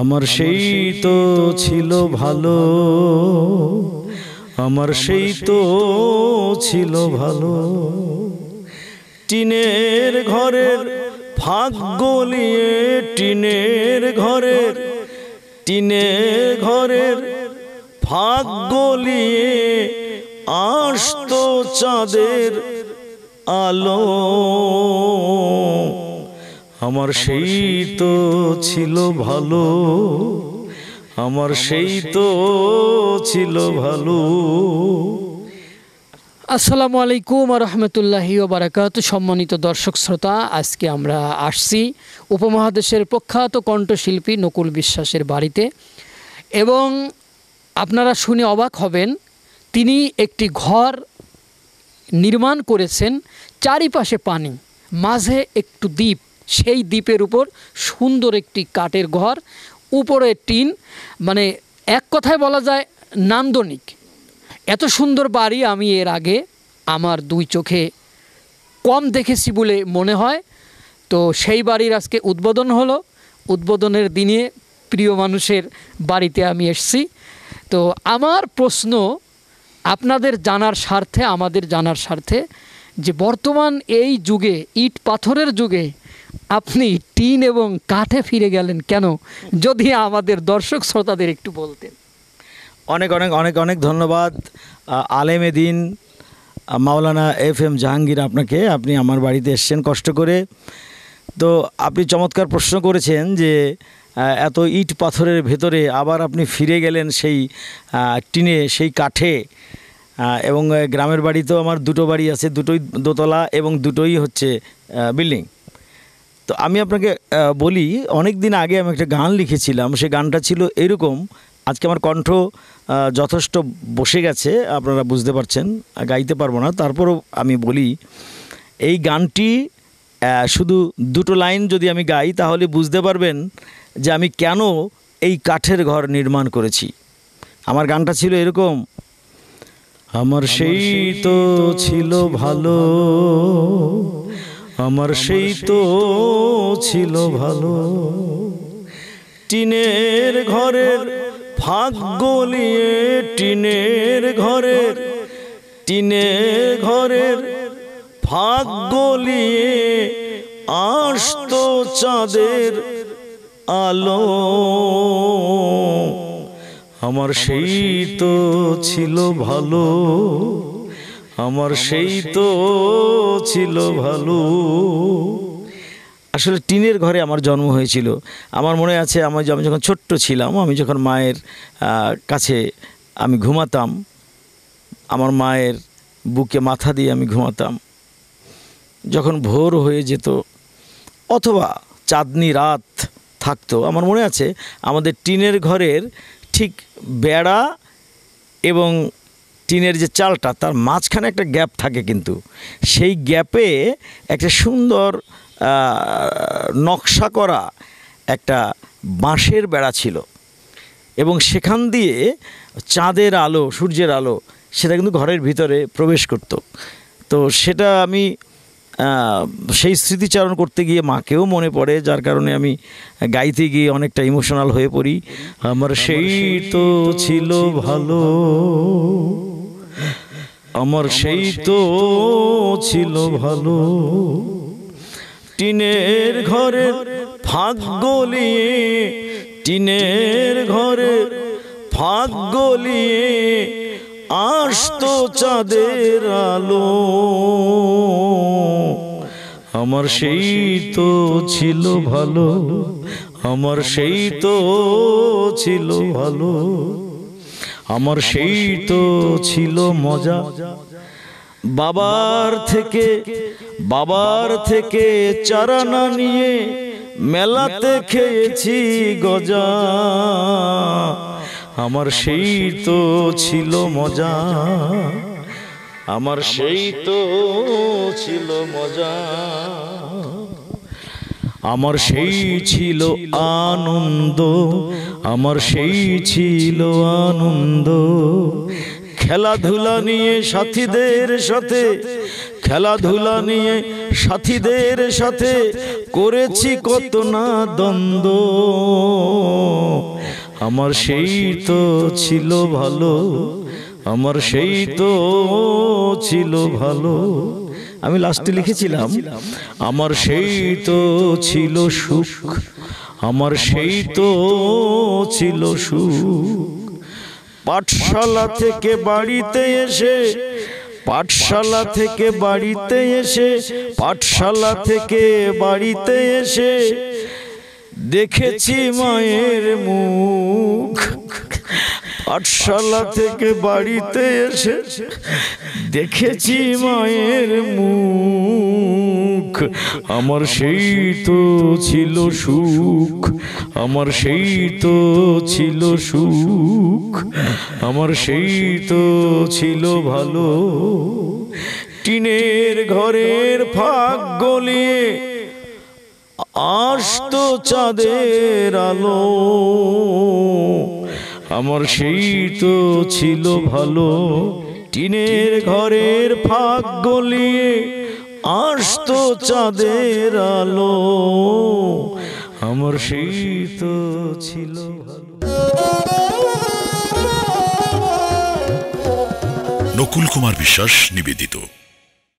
আমার সেই তো ছিল ভালো আমার সেই তো ছিল ভালো টিনের ঘরের ফাঁক গলিয়ে টিনের ঘরের টিনের ঘরের ফাঁক গলিয়ে আসত চাঁদের আলো আমার সেই তো ছিল ভালো আমার সেই তো ছিল ভালো আসসালামু আলাইকুম রহমতুল্লাহি বারাকাত সম্মানিত দর্শক শ্রোতা আজকে আমরা আসছি উপমহাদেশের প্রখ্যাত কণ্ঠশিল্পী নকুল বিশ্বাসের বাড়িতে এবং আপনারা শুনে অবাক হবেন তিনি একটি ঘর নির্মাণ করেছেন চারিপাশে পানি মাঝে একটু দ্বীপ সেই দ্বীপের উপর সুন্দর একটি কাঠের ঘর উপরে টিন মানে এক কথায় বলা যায় নান্দনিক এত সুন্দর বাড়ি আমি এর আগে আমার দুই চোখে কম দেখেছি বলে মনে হয় তো সেই বাড়ির আজকে উদ্বোধন হলো উদ্বোধনের দিনে প্রিয় মানুষের বাড়িতে আমি এসছি তো আমার প্রশ্ন আপনাদের জানার স্বার্থে আমাদের জানার স্বার্থে যে বর্তমান এই যুগে ইট পাথরের যুগে আপনি টিন এবং কাঠে ফিরে গেলেন কেন যদি আমাদের দর্শক শ্রোতাদের একটু বলতেন অনেক অনেক অনেক অনেক ধন্যবাদ আলেম দিন মাওলানা এফ এম জাহাঙ্গীর আপনাকে আপনি আমার বাড়িতে এসছেন কষ্ট করে তো আপনি চমৎকার প্রশ্ন করেছেন যে এত ইট পাথরের ভেতরে আবার আপনি ফিরে গেলেন সেই টিনে সেই কাঠে এবং গ্রামের বাড়িতেও আমার দুটো বাড়ি আছে দুটোই দোতলা এবং দুটোই হচ্ছে বিল্ডিং তো আমি আপনাকে বলি অনেক দিন আগে আমি একটা গান লিখেছিলাম সে গানটা ছিল এরকম আজকে আমার কণ্ঠ যথেষ্ট বসে গেছে আপনারা বুঝতে পারছেন গাইতে পারবো না তারপরও আমি বলি এই গানটি শুধু দুটো লাইন যদি আমি গাই তাহলে বুঝতে পারবেন যে আমি কেন এই কাঠের ঘর নির্মাণ করেছি আমার গানটা ছিল এরকম আমার সেই তো ছিল ভালো আমার সেই তো ছিল ভালো টিনের ঘরের ফাঁক গলিয়ে টিনের ঘরের টিনের ঘরের ফাঁক গলিয়ে আসত চাঁদের আলো আমার সেই তো ছিল ভালো আমার সেই তো ছিল ভালো আসলে টিনের ঘরে আমার জন্ম হয়েছিল আমার মনে আছে আমার আমি যখন ছোট্ট ছিলাম আমি যখন মায়ের কাছে আমি ঘুমাতাম আমার মায়ের বুকে মাথা দিয়ে আমি ঘুমাতাম যখন ভোর হয়ে যেত অথবা চাঁদনি রাত থাকতো আমার মনে আছে আমাদের টিনের ঘরের ঠিক বেড়া এবং টিনের যে চালটা তার মাঝখানে একটা গ্যাপ থাকে কিন্তু সেই গ্যাপে একটা সুন্দর নকশা করা একটা বাঁশের বেড়া ছিল এবং সেখান দিয়ে চাঁদের আলো সূর্যের আলো সেটা কিন্তু ঘরের ভিতরে প্রবেশ করত তো সেটা আমি সেই স্মৃতিচারণ করতে গিয়ে মাকেও মনে পড়ে যার কারণে আমি গাইতে গিয়ে অনেকটা ইমোশনাল হয়ে পড়ি আমার সেই তো ছিল ভালো আমার সেই তো ছিল ভালো টিনের ঘরে ফাঁক গলিয়ে টিনের ঘরে ফাঁক গলিয়ে আসতো চাঁদের আলো আমার সেই তো ছিল ভালো আমার সেই তো ছিল ভালো আমার সেই তো ছিল মজা বাবার থেকে বাবার থেকে চারা না নিয়ে মেলাতে খেয়েছি গজা আমার সেই তো ছিল মজা আমার সেই তো ছিল মজা আমার সেই ছিল আনন্দ আমার সেই ছিল আনন্দ খেলাধুলা নিয়ে সাথীদের সাথে খেলাধুলা নিয়ে সাথীদের সাথে করেছি কত না দ্বন্দ্ব আমার সেই তো ছিল ভালো আমার সেই তো ছিল ভালো আমি লাস্টে লিখেছিলাম আমার সেই তো ছিল সুখ আমার সেই তো ছিল সুখ পাঠশালা থেকে বাড়িতে এসে পাঠশালা থেকে বাড়িতে এসে পাঠশালা থেকে বাড়িতে এসে দেখেছি মায়ের মুখ আটশালা থেকে বাড়িতে এসে দেখেছি মায়ের মুখ আমার সেই তো ছিল সুখ আমার সেই তো ছিল সুখ আমার সেই তো ছিল ভালো টিনের ঘরের ফাঁক গলিয়ে আস্ত চাঁদের আলো আমার সেই তো ছিল ভালো টিনের ঘরের ফাঁক গলিয়ে আসতো চাঁদের আলো আমার সেই তো ছিল নকুল কুমার বিশ্বাস নিবেদিত